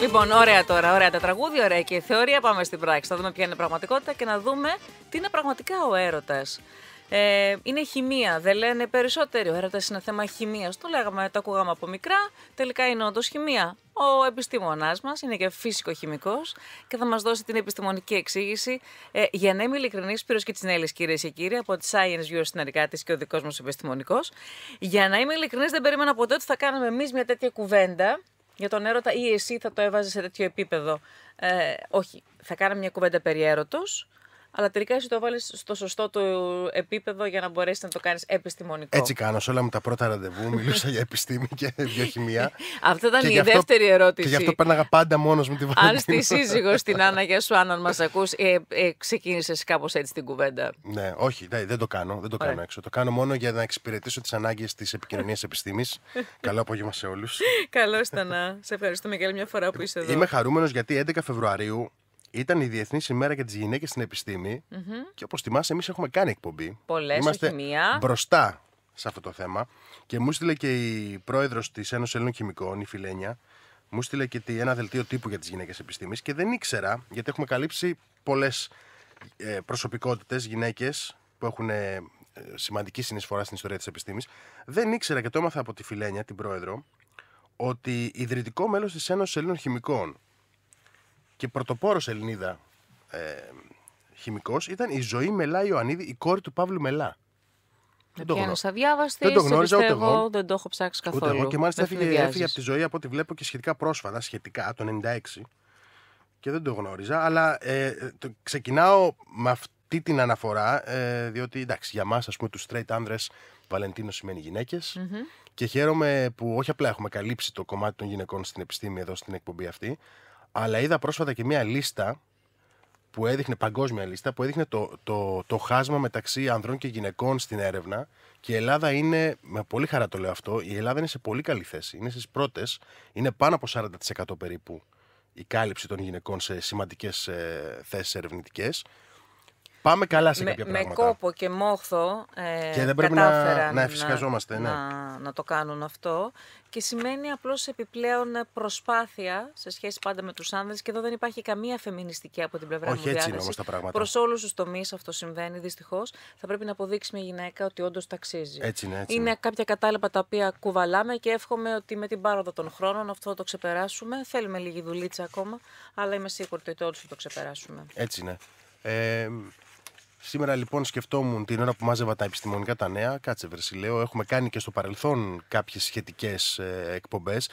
Λοιπόν, ωραία τώρα, ωραία τα τραγούδια, ωραία και η θεωρία. Πάμε στην πράξη. Θα δούμε ποια είναι η πραγματικότητα και να δούμε τι είναι πραγματικά ο έρωτας. Ε, είναι χημεία, δεν λένε περισσότεροι. Ο έρωτας είναι θέμα χημείας. Το λέγαμε, το ακούγαμε από μικρά. Τελικά είναι όντως χημεία. Ο επιστήμονά μας είναι και φυσικοχημικό και θα μας δώσει την επιστημονική εξήγηση. Ε, για να είμαι ειλικρινής, πύρο και τη Νέλη, κυρίες και κύριοι, από τη Science View στην της και ο δικός μας επιστημονικός. Για να είμαι ειλικρινής, δεν περίμενα ποτέ ότι θα κάναμε εμείς μια τέτοια κουβέντα για τον έρωτα ή εσύ θα το έβαζες σε τέτοιο επίπεδο. Ε, όχι, θα κάναμε μια κουβέντα περί έρωτος, αλλά τελικά εσύ το βάλει στο σωστό του επίπεδο για να μπορέσεις να το κάνεις επιστημονικό. Έτσι κάνω. Σε όλα μου τα πρώτα ραντεβού μιλούσα για επιστήμη και βιοχημία. Αυτό ήταν και η δεύτερη ερώτηση. Και γι' αυτό πέναγα πάντα μόνος μου τη βαλαντίνα. Αν στη σύζυγο στην Άννα, για σου, Άννα, μας ακούς, ε, ε, ξεκίνησες κάπως έτσι την κουβέντα. Ναι, όχι, δε, δεν το κάνω. Δεν το κάνω έξω. Το κάνω μόνο για να εξυπηρετήσω τις ανάγκες της επικοινωνίας επιστήμης. Καλό απόγευμα σε όλους. Καλώ ήταν. Σε ευχαριστούμε και άλλη μια φορά που είσαι εδώ. Είμαι χαρούμενος γιατί 11 Φεβρουαρίου ήταν η Διεθνής ημέρα για τις γυναίκες στην επιστήμη. Mm-hmm. Και όπως θυμάσαι, εμείς έχουμε κάνει εκπομπή. Πολλές, Είμαστε μία. μπροστά σε αυτό το θέμα. Και μου στείλε και η πρόεδρος της Ένωσης Ελλήνων Χημικών, η Φιλένια, μου στείλε και ένα δελτίο τύπου για τις γυναίκες επιστήμης. Και δεν ήξερα, γιατί έχουμε καλύψει πολλές ε, προσωπικότητες, γυναίκες που έχουν ε, σημαντική συνεισφορά στην ιστορία της επιστήμης. Δεν ήξερα και το έμαθα από τη Φιλένια, την πρόεδρο, ότι ιδρυτικό μέλος της Ένωσης Ελλήνων Χημικών και πρωτοπόρος Ελληνίδα ε, χημικός ήταν η Ζωή Μελά Ιωαννίδη, η κόρη του Παύλου Μελά. Δεν το γνώριζα. Δεν το γνώριζα ούτε εγώ, Δεν το έχω ψάξει καθόλου. Ούτε Και μάλιστα έφυγε, έφυγε από τη ζωή από ό,τι βλέπω και σχετικά πρόσφατα, σχετικά το 1996. Και δεν το γνώριζα. Αλλά ε, το, ξεκινάω με αυτή την αναφορά, ε, διότι εντάξει, για μας, ας πούμε, τους straight άνδρες, Βαλεντίνο σημαίνει Και χαίρομαι που όχι απλά έχουμε καλύψει το κομμάτι των γυναικών στην επιστήμη εδώ στην εκπομπή αυτή, αλλά είδα πρόσφατα και μια λίστα που έδειχνε, παγκόσμια λίστα, που έδειχνε το, το, το χάσμα μεταξύ ανδρών και γυναικών στην έρευνα και η Ελλάδα είναι, με πολύ χαρά το λέω αυτό, η Ελλάδα είναι σε πολύ καλή θέση. Είναι στις πρώτες, είναι πάνω από 40% περίπου η κάλυψη των γυναικών σε σημαντικές ε, θέσεις Πάμε καλά σε κάποια πράγματα. Με κόπο και μόχθο ε, και δεν πρέπει να, να εφησυχαζόμαστε. Ναι. Να, το κάνουν αυτό. Και σημαίνει απλώς επιπλέον προσπάθεια σε σχέση πάντα με τους άνδρες και εδώ δεν υπάρχει καμία φεμινιστική από την πλευρά Όχι, μου διάθεση. Έτσι όμως τα πράγματα. Προς όλους τους τομείς αυτό συμβαίνει δυστυχώς. Θα πρέπει να αποδείξει μια γυναίκα ότι όντως ταξίζει. Έτσι είναι, έτσι είναι. κάποια κατάλληπα τα οποία κουβαλάμε και εύχομαι ότι με την πάροδο των χρόνων αυτό το ξεπεράσουμε. Θέλουμε λίγη δουλίτσα ακόμα, αλλά είμαι σίγουρη ότι όλους θα το ξεπεράσουμε. Έτσι είναι. Ε, Σήμερα λοιπόν σκεφτόμουν την ώρα που μάζευα τα επιστημονικά τα νέα, κάτσε βρε έχουμε κάνει και στο παρελθόν κάποιες σχετικές ε, εκπομπές.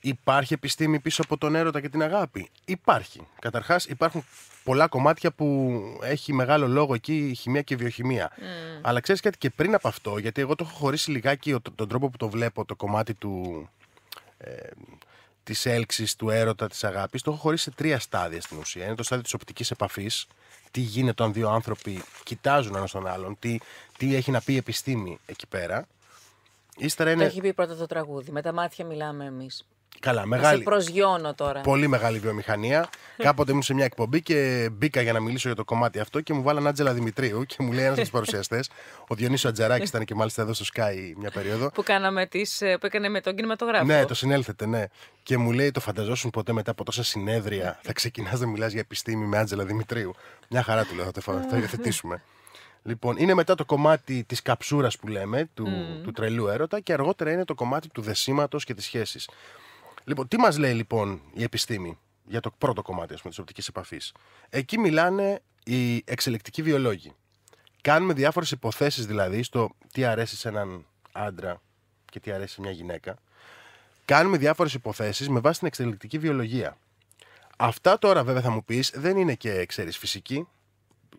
Υπάρχει επιστήμη πίσω από τον έρωτα και την αγάπη. Υπάρχει. Καταρχάς υπάρχουν πολλά κομμάτια που έχει μεγάλο λόγο εκεί η χημεία και η βιοχημεία. Mm. Αλλά ξέρεις κάτι και πριν από αυτό, γιατί εγώ το έχω χωρίσει λιγάκι τον τρόπο που το βλέπω, το κομμάτι του... Ε, Της έλξης, του έρωτα, της αγάπης, το έχω χωρίσει σε τρία στάδια στην ουσία. Είναι το στάδιο της οπτικής επαφής, τι γίνεται όταν δύο άνθρωποι κοιτάζουν ένας τον άλλον, τι, τι έχει να πει η επιστήμη εκεί πέρα. Ύστερα είναι... Το έχει πει πρώτα το τραγούδι. Με τα μάτια μιλάμε εμείς. Καλά, μεγάλη. Σε προσγειώνω τώρα. Πολύ μεγάλη βιομηχανία. Κάποτε ήμουν σε μια εκπομπή και μπήκα για να μιλήσω για το κομμάτι αυτό και μου βάλαν Άντζελα Δημητρίου και μου λέει ένας από τους παρουσιαστές, ο Διονύσο Ατζαράκης ήταν και μάλιστα εδώ στο Sky μια περίοδο. που, κάναμε τις, ε, που έκανε με τον κινηματογράφο. Ναι, το συνέλθετε, ναι. Και μου λέει, το φανταζόσουν ποτέ μετά από τόσα συνέδρια θα ξεκινάς να μιλάς για επιστήμη με Άντζελα Δημητρίου. Μια χαρά του λέω, θα το υιοθετήσουμε. Λοιπόν, είναι μετά το κομμάτι της καψούρας που λέμε, του, του τρελού έρωτα, και αργότερα είναι το κομμάτι του δεσίματος και της σχέσης. Λοιπόν, τι μας λέει λοιπόν η επιστήμη για το πρώτο κομμάτι της οπτικής επαφής. Εκεί μιλάνε οι εξελεκτικοί βιολόγοι. Κάνουμε διάφορες υποθέσεις δηλαδή στο τι αρέσει σε έναν άντρα και τι αρέσει σε μια γυναίκα. Κάνουμε διάφορες υποθέσεις με βάση την εξελικτική βιολογία. Αυτά τώρα βέβαια θα μου πεις δεν είναι και ξέρεις φυσική.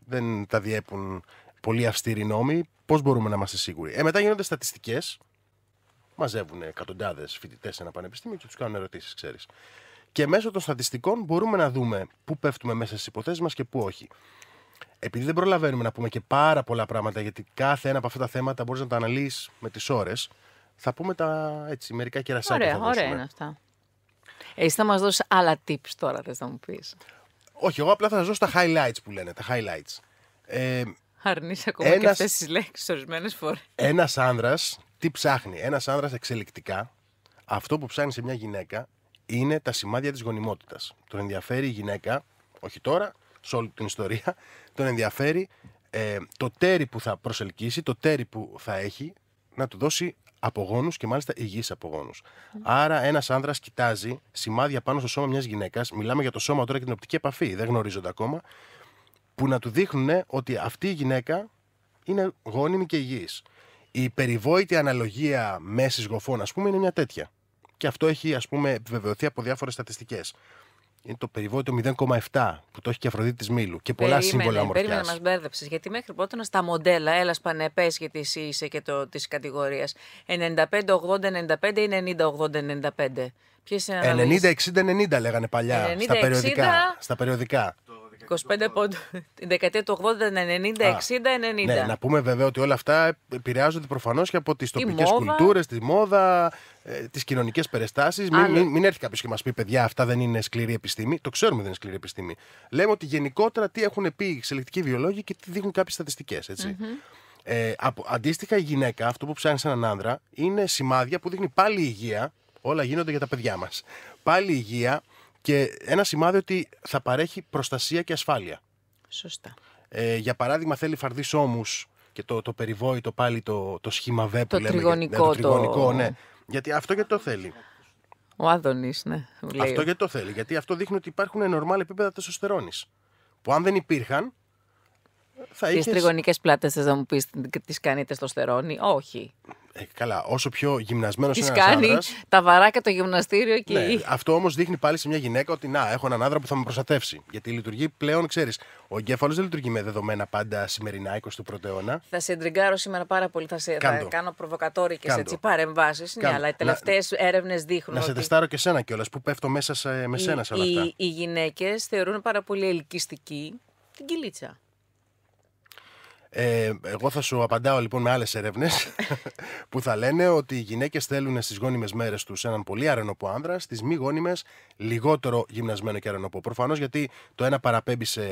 Δεν τα διέπουν πολύ αυστηροί νόμοι. Πώς μπορούμε να είμαστε σίγουροι. Ε, μετά γίνονται στατιστικές μαζεύουν εκατοντάδες φοιτητές σε ένα πανεπιστήμιο και τους κάνουν ερωτήσεις, ξέρεις. Και μέσω των στατιστικών μπορούμε να δούμε πού πέφτουμε μέσα στις υποθέσεις μας και πού όχι. Επειδή δεν προλαβαίνουμε να πούμε και πάρα πολλά πράγματα, γιατί κάθε ένα από αυτά τα θέματα μπορείς να τα αναλύσει με τις ώρες, θα πούμε τα έτσι, μερικά κερασάκια. Ωραία, θα ωραία είναι αυτά. Εσύ θα μας δώσεις άλλα tips τώρα, θες να μου πεις. Όχι, εγώ απλά θα σα δώσω τα highlights που λένε. Τα highlights. Ε, ακόμα και αυτές τις λέξεις ορισμένες φορές. Ένας άνδρας τι ψάχνει ένας άνδρας εξελικτικά, αυτό που ψάχνει σε μια γυναίκα είναι τα σημάδια της γονιμότητας. Τον ενδιαφέρει η γυναίκα, όχι τώρα, σε όλη την ιστορία, τον ενδιαφέρει ε, το τέρι που θα προσελκύσει, το τέρι που θα έχει, να του δώσει απογόνους και μάλιστα υγιείς απογόνους. Άρα, ένας άνδρας κοιτάζει σημάδια πάνω στο σώμα μιας γυναίκας. Μιλάμε για το σώμα τώρα και την οπτική επαφή, δεν γνωρίζονται ακόμα. Που να του δείχνουν ότι αυτή η γυναίκα είναι γόνιμη και υγιής. Η περιβόητη αναλογία μέσης γοφών, ας πούμε, είναι μια τέτοια. Και αυτό έχει, ας πούμε, επιβεβαιωθεί από διάφορες στατιστικές. Είναι το περιβόητο 0,7 που το έχει και Αφροδίτη Μήλου και πολλά περίμενε, σύμβολα ομορφιάς. Περίμενε να μας μπέρδεψε. Γιατί μέχρι πρώτα στα μοντέλα, έλα πανεπέ, γιατί εσύ είσαι και της κατηγορίας 95-80-95 ή 90-80-95. Ποιες είναι 90-60-90 λέγανε παλιά στα, περιοδικά, στα περιοδικά. 25 πόντου. Την δεκαετία του 80, 90, 60, 90. Ναι, να πούμε βέβαια ότι όλα αυτά επηρεάζονται προφανώς και από τις τοπικέ κουλτούρες, τη μόδα, ε, τις κοινωνικές περιστάσεις. Μην, μην, έρθει κάποιος και μας πει, παιδιά, αυτά δεν είναι σκληρή επιστήμη. Το ξέρουμε δεν είναι σκληρή επιστήμη. Λέμε ότι γενικότερα τι έχουν πει οι εξελικτικοί βιολόγοι και τι δείχνουν κάποιες Ε, αντίστοιχα, η γυναίκα, αυτό που ψάχνει σε έναν άνδρα, είναι σημάδια που δείχνει πάλι υγεία. Όλα γίνονται για τα παιδιά μας. Πάλι υγεία, και ένα σημάδι ότι θα παρέχει προστασία και ασφάλεια. Σωστά. Ε, για παράδειγμα, θέλει φαρδείς ώμους και το, το περιβόητο πάλι το, το σχήμα V που το λέμε. Τριγωνικό, ναι, το τριγωνικό. Ναι. Γιατί αυτό γιατί το θέλει. Ο Άδωνης, ναι. Αυτό γιατί το θέλει. Γιατί αυτό δείχνει ότι υπάρχουν νορμάλ επίπεδα τεσοστερόνη. Που αν δεν υπήρχαν. Θα τις είχες... τριγωνικές πλάτες θες να μου πεις τις κάνει τεστοστερόνη. Όχι. Ε, καλά, όσο πιο γυμνασμένος είναι. Τη κάνει τα βαράκα το γυμναστήριο και. Ναι, αυτό όμως δείχνει πάλι σε μια γυναίκα ότι να, έχω έναν άνδρα που θα με προστατεύσει. Γιατί λειτουργεί πλέον, ξέρεις, ο εγκέφαλος δεν λειτουργεί με δεδομένα πάντα 20 του πρωτεώνα. Θα σε εντριγκάρω σήμερα πάρα πολύ. Θα, σε, κάνω προβοκατόρικε παρεμβάσεις. Ναι, αλλά οι τελευταίες έρευνες δείχνουν. Να ότι... σε τεστάρω και σένα κιόλας που πέφτω μέσα σε, με σένα σε αυτά. Οι, οι γυναίκες θεωρούν πάρα πολύ ελκυστική την κυλίτσα. Ε, εγώ θα σου απαντάω λοιπόν με άλλες έρευνες που θα λένε ότι οι γυναίκες θέλουν στις γόνιμες μέρες τους έναν πολύ αρενοπό άνδρα, στις μη γόνιμες λιγότερο γυμνασμένο και αρενοπό. Προφανώς γιατί το ένα παραπέμπει σε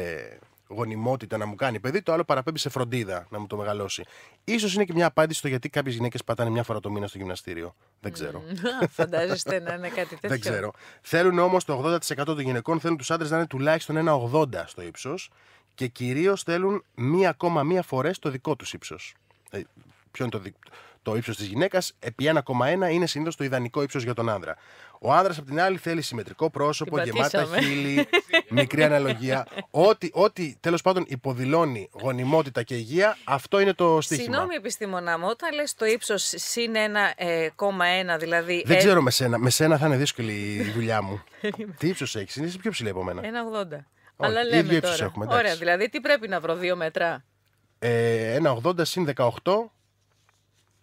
γονιμότητα να μου κάνει παιδί, το άλλο παραπέμπει σε φροντίδα να μου το μεγαλώσει. Ίσως είναι και μια απάντηση στο γιατί κάποιες γυναίκες πατάνε μια φορά το μήνα στο γυμναστήριο. Δεν ξέρω. Φαντάζεστε να είναι κάτι τέτοιο. Δεν ξέρω. Θέλουν όμως το 80% των γυναικών θέλουν τους άντρες να είναι τουλάχιστον ένα 80 στο ύψος και κυρίως θέλουν μία ακόμα μία φορέ το δικό τους ύψος. Ε, ποιο είναι το, το ύψος της γυναίκας, επί 1,1 είναι συνήθως το ιδανικό ύψος για τον άνδρα. Ο άνδρας, απ' την άλλη, θέλει συμμετρικό πρόσωπο, γεμάτα χείλη, μικρή αναλογία. ό,τι ό,τι τέλος πάντων υποδηλώνει γονιμότητα και υγεία, αυτό είναι το στοίχημα. Συγγνώμη, επιστήμονά μου, όταν λες το ύψος συν 1,1, ε, δηλαδή. Δεν ε, ξέρω με σένα. Με σένα θα είναι δύσκολη η δουλειά μου. Τι ύψος έχεις, είναι πιο ψηλή από μένα. 1,80. Όχι, λέμε τώρα. Έχουμε, Ωραία, δηλαδή τι πρέπει να βρω, δύο μέτρα. Ε, ένα 80 συν 18.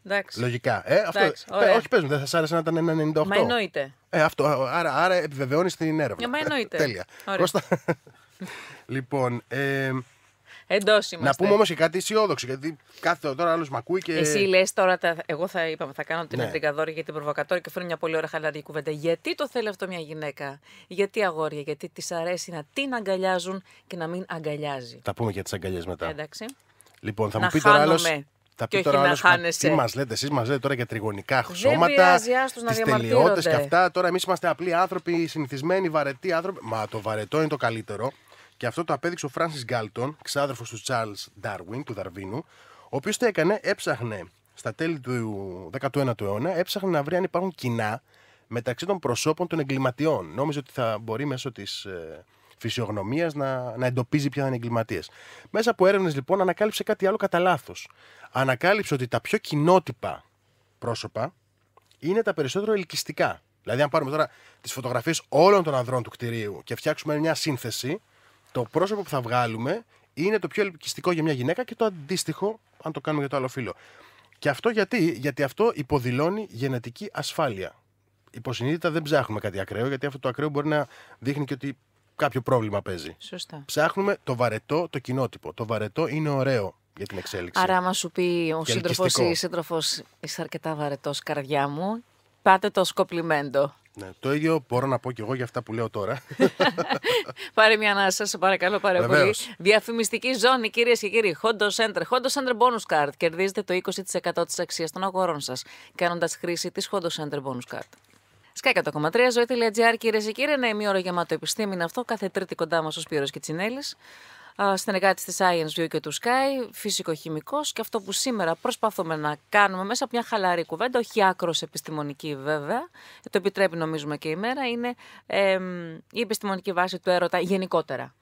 Εντάξει. Λογικά. Ε, αυτό, εντάξει, όχι, παίζουν, δεν θα σ' άρεσε να ήταν ένα 98. Μα εννοείται. Ε, αυτό, άρα, άρα επιβεβαιώνεις την έρευνα. Ε, μα εννοείται. Τέλεια. Ωραία. λοιπόν, ε, Εντός είμαστε. Να πούμε όμως και κάτι αισιόδοξο, γιατί κάθε τώρα άλλος με ακούει και. Εσύ λες τώρα, τα... εγώ θα είπαμε θα κάνω την ναι. για και την προβοκατόρη και φέρνω μια πολύ ωραία χαλαρή κουβέντα. Γιατί το θέλει αυτό μια γυναίκα, γιατί αγόρια, γιατί της αρέσει να την αγκαλιάζουν και να μην αγκαλιάζει. Θα πούμε για τις αγκαλιές μετά. Εντάξει. Λοιπόν, θα να μου πει τώρα άλλος. Θα πει τώρα άλλο. Τι μας λέτε, εσείς μας λέτε τώρα για τριγωνικά σώματα, τι τελειώτες και αυτά. Τώρα εμείς είμαστε απλοί άνθρωποι, συνηθισμένοι, βαρετοί άνθρωποι. Μα το βαρετό είναι το καλύτερο. Και αυτό το απέδειξε ο Φράνσι Γκάλτον, ξάδερφος του Τσάρλ Ντάρουιν, του Δαρβίνου, ο οποίος το έκανε, έψαχνε στα τέλη του 19ου αιώνα, έψαχνε να βρει αν υπάρχουν κοινά μεταξύ των προσώπων των εγκληματιών. Νόμιζε ότι θα μπορεί μέσω της ε, φυσιογνωμίας να, να εντοπίζει ποια είναι εγκληματίες. Μέσα από έρευνες λοιπόν ανακάλυψε κάτι άλλο κατά λάθος. Ανακάλυψε ότι τα πιο κοινότυπα πρόσωπα είναι τα περισσότερο ελκυστικά. Δηλαδή, αν πάρουμε τώρα τις φωτογραφίες όλων των ανδρών του κτηρίου και φτιάξουμε μια σύνθεση, το πρόσωπο που θα βγάλουμε είναι το πιο ελκυστικό για μια γυναίκα και το αντίστοιχο, αν το κάνουμε για το άλλο φίλο. Και αυτό γιατί, γιατί αυτό υποδηλώνει γενετική ασφάλεια. Υποσυνείδητα δεν ψάχνουμε κάτι ακραίο, γιατί αυτό το ακραίο μπορεί να δείχνει και ότι κάποιο πρόβλημα παίζει. Σωστά. Ψάχνουμε το βαρετό, το κοινότυπο. Το βαρετό είναι ωραίο για την εξέλιξη. Άρα, άμα σου πει ο σύντροφος ή η σύντροφος, είσαι αρκετά βαρετός, καρδιά μου, πάτε το σκοπλιμέντο. Ναι, το ίδιο μπορώ να πω και εγώ για αυτά που λέω τώρα. πάρε μια ανάσα, σε παρακαλώ πάρα πολύ. Διαφημιστική ζώνη, κυρίες και κύριοι. Χόντο Center. Χόντο Center Bonus Card. Κερδίζετε το 20% της αξίας των αγορών σας, κάνοντας χρήση της Χόντο Center Bonus Card. Σκάι 100,3 ζωή.gr, κυρίες και κύριοι. Ένα ημίωρο γεμάτο επιστήμη είναι αυτό. Κάθε Τρίτη κοντά μας ο Σπύρος Κιτσινέλης συνεργάτης της Science View και του Sky, φυσικοχημικό και αυτό που σήμερα προσπαθούμε να κάνουμε μέσα από μια χαλαρή κουβέντα, όχι άκρος επιστημονική βέβαια, το επιτρέπει νομίζουμε και η μέρα, είναι ε, η επιστημονική βάση του έρωτα γενικότερα.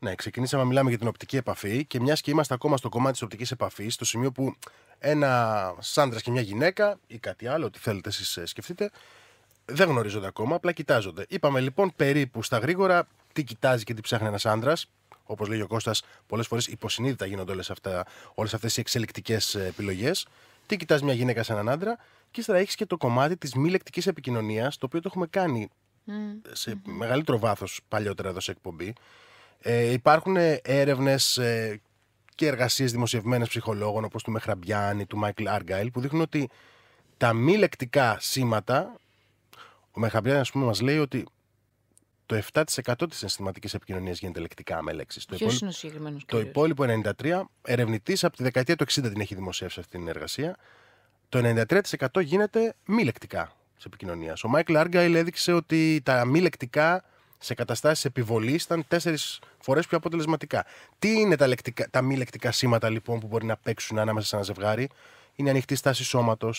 Ναι, ξεκινήσαμε να μιλάμε για την οπτική επαφή και μιας και είμαστε ακόμα στο κομμάτι της οπτικής επαφής, στο σημείο που ένα άντρα και μια γυναίκα ή κάτι άλλο, ό,τι θέλετε εσείς ε, σκεφτείτε, δεν γνωρίζονται ακόμα, απλά κοιτάζονται. Είπαμε λοιπόν περίπου στα γρήγορα τι κοιτάζει και τι ψάχνει ένας άντρα όπως λέει ο Κώστας, πολλές φορές υποσυνείδητα γίνονται όλες αυτές οι εξελικτικές ε, επιλογές. Τι κοιτάς μια γυναίκα σε έναν άντρα, και ύστερα έχεις και το κομμάτι της μη λεκτικής επικοινωνίας, το οποίο το έχουμε κάνει ε, σε mm μεγαλύτερο βάθος παλιότερα εδώ σε εκπομπή. Ε, υπάρχουν ε, έρευνες και εργασίες δημοσιευμένες ψυχολόγων, όπως του Μεχραμπιάνη, του Μάικλ Αργκάιλ, που δείχνουν ότι τα μη λεκτικά σήματα. Ο Μεχραμπιάνη, ας πούμε, μας λέει ότι το 7% τη συναισθηματική επικοινωνίας γίνεται λεκτικά με λέξεις. Ποιο είναι ο συγκεκριμένος Το υπόλοιπο 93, ερευνητής από τη δεκαετία του 60 την έχει δημοσιεύσει αυτή την εργασία. Το 93% γίνεται μη λεκτικά της επικοινωνίας. Ο Μάικλ Άργκαϊλ έδειξε ότι τα μη λεκτικά σε καταστάσεις επιβολής ήταν τέσσερις φορές πιο αποτελεσματικά. Τι είναι τα, λεκτικά, τα μη λεκτικά σήματα λοιπόν που μπορεί να παίξουν ανάμεσα σε ένα ζευγάρι, Είναι ανοιχτή στάση σώματος,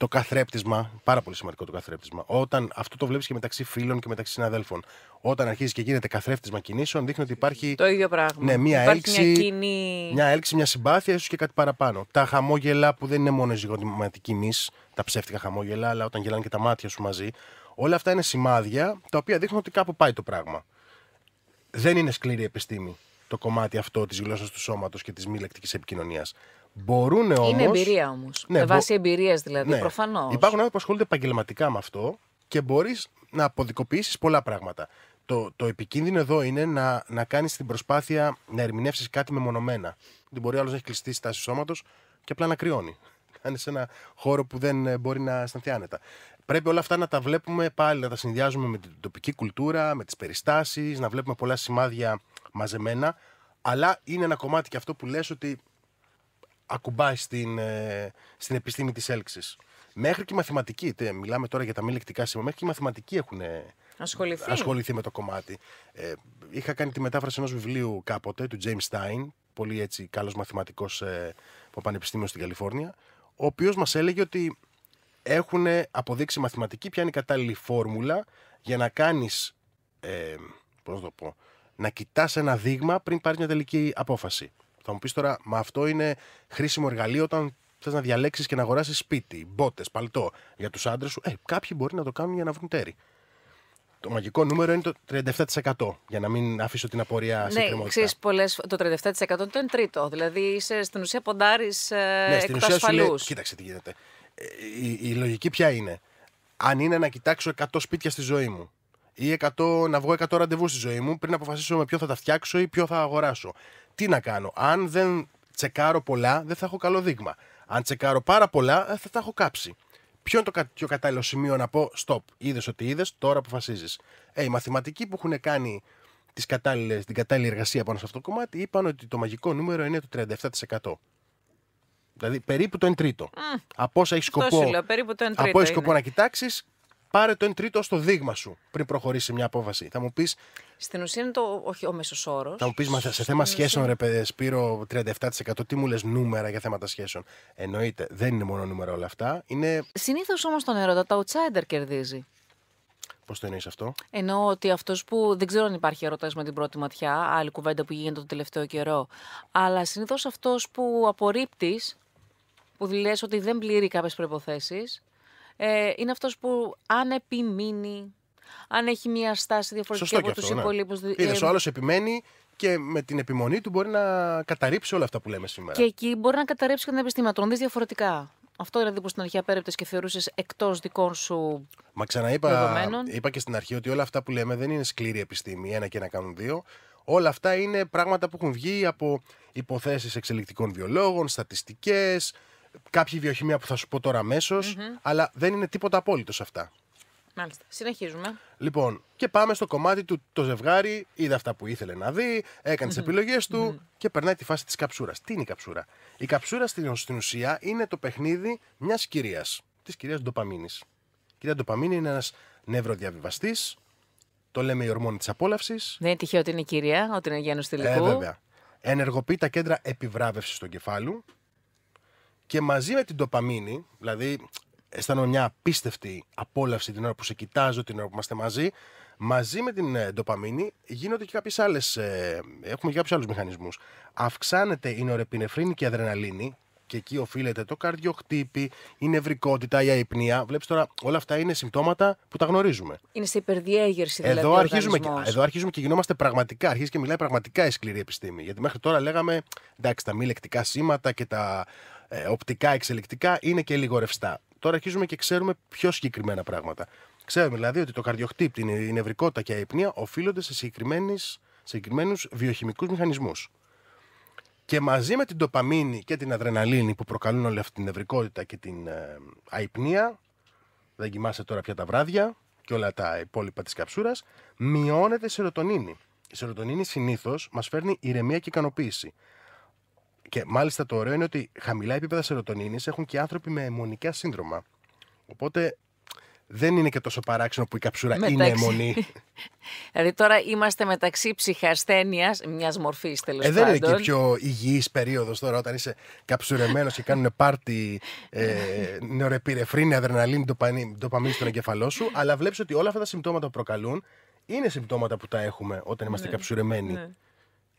το καθρέπτισμα, πάρα πολύ σημαντικό το καθρέπτισμα. Όταν αυτό το βλέπεις και μεταξύ φίλων και μεταξύ συναδέλφων. Όταν αρχίζει και γίνεται καθρέπτισμα κινήσεων, δείχνει ότι υπάρχει. Το ίδιο πράγμα. Ναι, μία υπάρχει έλξη. Μια, ελξη μια έλξη, μια συμπάθεια, ίσως και κάτι παραπάνω. Τα χαμόγελα που δεν είναι μόνο ζυγοδηματική μη, τα ψεύτικα χαμόγελα, αλλά όταν γελάνε και τα μάτια σου μαζί. Όλα αυτά είναι σημάδια τα οποία δείχνουν ότι κάπου πάει το πράγμα. Δεν είναι σκληρή επιστήμη το κομμάτι αυτό της γλώσσας του σώματος και της μη λεκτικής επικοινωνίας. Μπορούν όμω. Είναι εμπειρία όμως. Ναι, με βάση μπο... εμπειρία δηλαδή. Ναι. Προφανώς. Υπάρχουν άνθρωποι που ασχολούνται επαγγελματικά με αυτό και μπορείς να αποδικοποιήσεις πολλά πράγματα. Το, το επικίνδυνο εδώ είναι να, να κάνεις την προσπάθεια να ερμηνεύσεις κάτι μεμονωμένα. Δεν μπορεί άλλος να έχει κλειστεί η στάση σώματος και απλά να κρυώνει. Αν ένα χώρο που δεν ε, μπορεί να αισθανθεί άνετα. Πρέπει όλα αυτά να τα βλέπουμε πάλι, να τα συνδυάζουμε με την τοπική κουλτούρα, με τις περιστάσεις, να βλέπουμε πολλά σημάδια μαζεμένα. Αλλά είναι ένα κομμάτι και αυτό που λες ότι ακουμπάει στην, ε, στην επιστήμη της έλξης. Μέχρι και η μαθηματική, μιλάμε τώρα για τα μη λεκτικά σήμερα, μέχρι και η μαθηματική έχουν ασχοληθεί. με το κομμάτι. Ε, είχα κάνει τη μετάφραση ενός βιβλίου κάποτε του James Stein, πολύ έτσι καλός μαθηματικός ε, από πανεπιστήμιο στην Καλιφόρνια, ο οποίος μας έλεγε ότι έχουν αποδείξει μαθηματική ποια είναι η κατάλληλη φόρμουλα για να κάνεις, ε, να το πω, να κοιτάς ένα δείγμα πριν πάρεις μια τελική απόφαση. Θα μου πεις τώρα, μα αυτό είναι χρήσιμο εργαλείο όταν θες να διαλέξεις και να αγοράσεις σπίτι, μπότες, παλτό για τους άντρες σου. Ε, κάποιοι μπορεί να το κάνουν για να βρουν τέρι. Το μαγικό νούμερο είναι το 37%. Για να μην αφήσω την απορία ναι, σε κρεμότητα. Ναι, πολλές, το 37% το είναι τρίτο. Δηλαδή είσαι στην ουσία ποντάρι ε, ναι, στην ουσία ασφαλούς. Λέει, κοίταξε τι γίνεται. Ε, η, η, λογική ποια είναι. Αν είναι να κοιτάξω 100 σπίτια στη ζωή μου ή 100, να βγω 100 ραντεβού στη ζωή μου πριν αποφασίσω με ποιο θα τα φτιάξω ή ποιο θα αγοράσω. Τι να κάνω. Αν δεν τσεκάρω πολλά, δεν θα έχω καλό δείγμα. Αν τσεκάρω πάρα πολλά, ε, θα τα έχω κάψει. Ποιο είναι το πιο κατάλληλο σημείο να πω, stop, είδε ότι είδες, τώρα αποφασίζεις. Ε, οι μαθηματικοί που έχουν κάνει τις την κατάλληλη εργασία πάνω σε αυτό το κομμάτι είπαν ότι το μαγικό νούμερο είναι το 37%. Δηλαδή περίπου το εν τρίτο. Mm. Από όσα έχει σκοπό, σκοπό να κοιτάξεις, πάρε το 1 τρίτο στο δείγμα σου πριν προχωρήσει μια απόφαση. Θα μου πεις. Στην ουσία είναι το, όχι ο μέσος όρος. Θα μου πεις, σε θέμα ουσία... σχέσεων, ρε παιδεία, Σπύρο 37%. Τι μου λες νούμερα για θέματα σχέσεων. Εννοείται, δεν είναι μόνο νούμερα όλα αυτά. Είναι... Συνήθως όμως τον ερώτα, το outsider κερδίζει. Πώς το εννοείς αυτό. Εννοώ ότι αυτός που δεν ξέρω αν υπάρχει ερώτα με την πρώτη ματιά, άλλη κουβέντα που γίνεται το τελευταίο καιρό. Αλλά συνήθως αυτός που απορρίπτεις, που λες ότι δεν πληρεί κάποιες προποθέσει, ε, είναι αυτός που αν επιμείνει, αν έχει μια στάση διαφορετική Σωστό από του υπολείπου. Ναι. Είδε, ο άλλος επιμένει και με την επιμονή του μπορεί να καταρρύψει όλα αυτά που λέμε σήμερα. Και εκεί μπορεί να καταρρύψει και την επιστήμη. Τον διαφορετικά. Αυτό δηλαδή που στην αρχή απέρεπτες και θεωρούσες εκτός δικών σου. Μα ξαναείπα είπα και στην αρχή ότι όλα αυτά που λέμε δεν είναι σκληρή επιστήμη. Ένα και ένα κάνουν δύο. Όλα αυτά είναι πράγματα που έχουν βγει από υποθέσεις εξελικτικών βιολόγων, στατιστικές, Κάποια βιοχημία που θα σου πω τώρα αλλά δεν είναι τίποτα απόλυτο σε αυτά. Μάλιστα. Συνεχίζουμε. Λοιπόν, και πάμε στο κομμάτι του. Το ζευγάρι είδε αυτά που ήθελε να δει, έκανε mm-hmm. τις επιλογές του και περνάει τη φάση της καψούρας. Τι είναι η καψούρα, Η καψούρα στην, ουσία είναι το παιχνίδι μιας κυρίας, της κυρίας Ντοπαμίνης. Η κυρία Ντοπαμίνη είναι ένας νευροδιαβιβαστής, το λέμε η ορμόνη της απόλαυσης. Δεν είναι τυχαίο ότι είναι η κυρία, ότι είναι γένος τη Ε, βέβαια. Ενεργοποιεί τα κέντρα επιβράβευσης του κεφάλου. Και μαζί με την τοπαμίνη, δηλαδή αισθάνομαι μια απίστευτη απόλαυση την ώρα που σε κοιτάζω, την ώρα που είμαστε μαζί, μαζί με την ε, ντοπαμίνη γίνονται και κάποιες άλλες, ε, έχουμε και κάποιους άλλους μηχανισμούς. Αυξάνεται η νορεπινεφρίνη και η αδρεναλίνη, και εκεί οφείλεται το καρδιοχτύπη, η νευρικότητα, η αϊπνία. Βλέπεις τώρα, όλα αυτά είναι συμπτώματα που τα γνωρίζουμε. Είναι σε υπερδιέγερση, δηλαδή. Εδώ, αρχίζουμε, εδώ αρχίζουμε και γινόμαστε πραγματικά. Αρχίζει και μιλάει πραγματικά η σκληρή επιστήμη. Γιατί μέχρι τώρα λέγαμε, εντάξει, τα μη σήματα και τα ε, οπτικά, εξελικτικά, είναι και λίγο ρευστά. Τώρα αρχίζουμε και ξέρουμε πιο συγκεκριμένα πράγματα. Ξέρουμε δηλαδή ότι το καρδιοχτύπτη, η νευρικότητα και η αϊπνία οφείλονται σε συγκεκριμένους βιοχημικούς μηχανισμούς. Και μαζί με την τοπαμίνη και την αδρεναλίνη που προκαλούν όλη αυτή την νευρικότητα και την ε, αϊπνία, δεν κοιμάσαι τώρα πια τα βράδια και όλα τα υπόλοιπα της καψούρας, μειώνεται η σερωτονίνη. Η σερωτονίνη συνήθως μας φέρνει ηρεμία και ικανοποίηση. Και μάλιστα το ωραίο είναι ότι χαμηλά επίπεδα σερωτονίνης έχουν και άνθρωποι με αιμονικά σύνδρομα. Οπότε δεν είναι και τόσο παράξενο που η καψούρα μεταξύ. είναι αιμονή. δηλαδή τώρα είμαστε μεταξύ ψυχασθένειας, μιας μορφής τέλος ε, Δεν είναι και πιο υγιής περίοδος τώρα όταν είσαι καψουρεμένος και κάνουν πάρτι ε, νεορεπιρεφρίνη, αδρεναλίνη, ντοπαμίνη στον εγκεφαλό σου. αλλά βλέπεις ότι όλα αυτά τα συμπτώματα που προκαλούν είναι συμπτώματα που τα έχουμε όταν είμαστε ναι. καψουρεμένοι. Ναι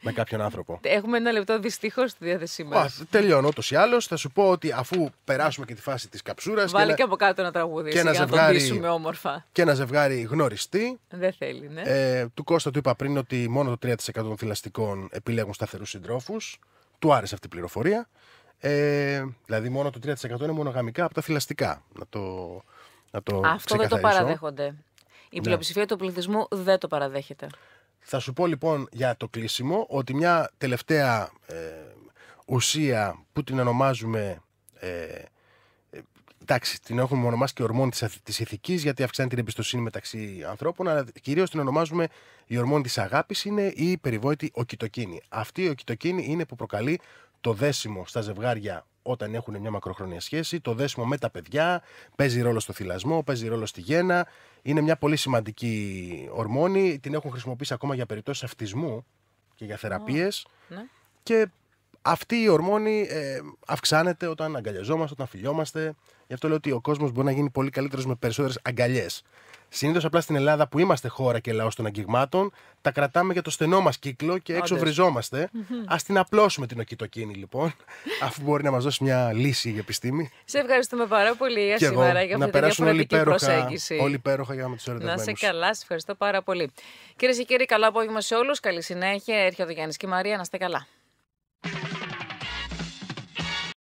με κάποιον άνθρωπο. Έχουμε ένα λεπτό δυστυχώς στη διάθεσή μας. Τελειώνω ούτως ή άλλως. Θα σου πω ότι αφού περάσουμε και τη φάση της καψούρας. Βάλει και, από κάτω ένα τραγούδι. Και να ζευγάρι. Να όμορφα. Και ένα ζευγάρι γνωριστή. Δεν θέλει, ναι. Ε, του Κώστα του είπα πριν ότι μόνο το 3% των θηλαστικών επιλέγουν σταθερούς συντρόφους. Του άρεσε αυτή η πληροφορία. Ε, δηλαδή μόνο το 3% είναι μονογαμικά από τα θηλαστικά. Να το, να το Αυτό δεν το παραδέχονται. Η ναι. πλειοψηφία του πληθυσμού δεν το παραδέχεται. Θα σου πω λοιπόν για το κλείσιμο ότι μια τελευταία ε, ουσία που την ονομάζουμε ε, ε, εντάξει, την έχουμε ονομάσει και ορμόνη της ηθικής, γιατί αυξάνει την εμπιστοσύνη μεταξύ ανθρώπων, αλλά κυρίως την ονομάζουμε η ορμόνη της αγάπης, είναι η περιβόητη οκυτοκίνη. Αυτή η οκυτοκίνη είναι που προκαλεί το δέσιμο στα ζευγάρια όταν έχουν μια μακροχρόνια σχέση. Το δέσιμο με τα παιδιά παίζει ρόλο στο θυλασμό, παίζει ρόλο στη γέννα. Είναι μια πολύ σημαντική ορμόνη. Την έχουν χρησιμοποιήσει ακόμα για περιπτώσεις αυτισμού και για θεραπείες. Ναι. Και αυτή η ορμόνη ε, αυξάνεται όταν αγκαλιαζόμαστε, όταν φιλιόμαστε. Γι' αυτό λέω ότι ο κόσμος μπορεί να γίνει πολύ καλύτερος με περισσότερες αγκαλιές. Συνήθως απλά στην Ελλάδα που είμαστε χώρα και λαός των αγγιγμάτων, τα κρατάμε για το στενό μας κύκλο και εξω Όντες. Ας την απλώσουμε την οκητοκίνη λοιπόν, αφού μπορεί να μας δώσει μια λύση η επιστήμη. Σε ευχαριστούμε πάρα πολύ για σήμερα για αυτή τη διαφορετική όλοι υπέροχα, προσέγγιση. Όλοι υπέροχα για να τους ερωτευμένους. Να σε καλά, σε ευχαριστώ πάρα πολύ. Κυρίες και κύριοι, καλό απόγευμα σε όλους. Καλή συνέχεια. Έρχεται ο Γιάννης και Μαρία. Να καλά.